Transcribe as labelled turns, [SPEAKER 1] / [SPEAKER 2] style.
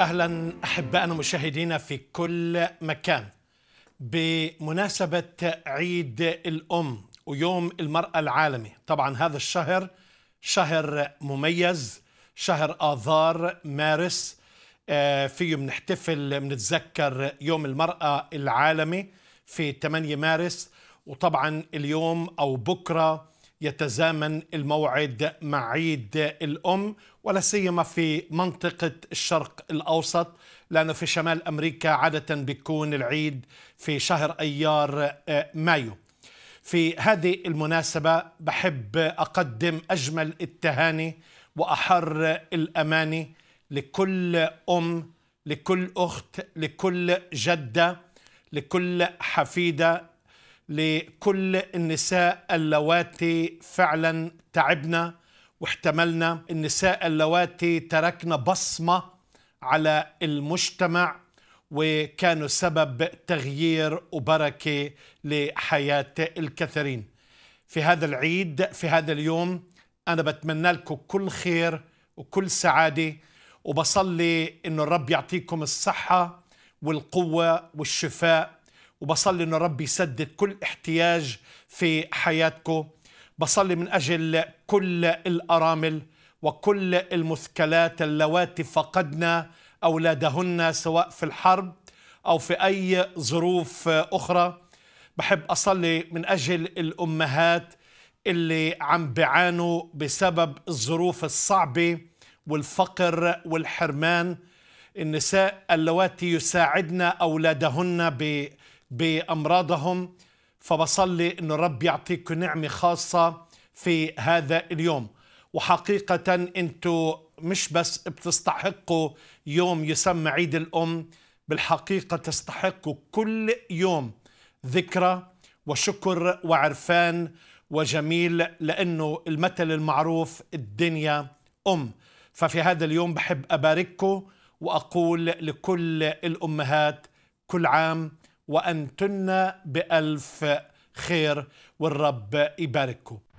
[SPEAKER 1] اهلا احبائنا مشاهدينا في كل مكان بمناسبه عيد الام ويوم المراه العالمي طبعا هذا الشهر شهر مميز شهر اذار مارس آه، فيه بنحتفل بنتذكر يوم المراه العالمي في 8 مارس وطبعا اليوم او بكره يتزامن الموعد مع عيد الأم ولا سيما في منطقة الشرق الأوسط لأنه في شمال أمريكا عادة بيكون العيد في شهر أيار آه، مايو في هذه المناسبة بحب أقدم أجمل التهاني وأحر الأماني لكل أم لكل أخت لكل جدة لكل حفيدة لكل النساء اللواتي فعلا تعبنا واحتملنا النساء اللواتي تركنا بصمة على المجتمع وكانوا سبب تغيير وبركة لحياة الكثيرين في هذا العيد في هذا اليوم أنا بتمنى لكم كل خير وكل سعادة وبصلي أن الرب يعطيكم الصحة والقوة والشفاء وبصلي أن ربي يسدد كل احتياج في حياتكم بصلي من أجل كل الأرامل وكل المثكلات اللواتي فقدنا أولادهن سواء في الحرب أو في أي ظروف أخرى بحب أصلي من أجل الأمهات اللي عم بيعانوا بسبب الظروف الصعبة والفقر والحرمان النساء اللواتي يساعدن أولادهن بأمراضهم فبصلي أن الرب يعطيكم نعمة خاصة في هذا اليوم وحقيقة أنتوا مش بس بتستحقوا يوم يسمى عيد الأم بالحقيقة تستحقوا كل يوم ذكرى وشكر وعرفان وجميل لأنه المثل المعروف الدنيا أم ففي هذا اليوم بحب أبارككم وأقول لكل الأمهات كل عام وأنتن بألف خير والرب يبارككم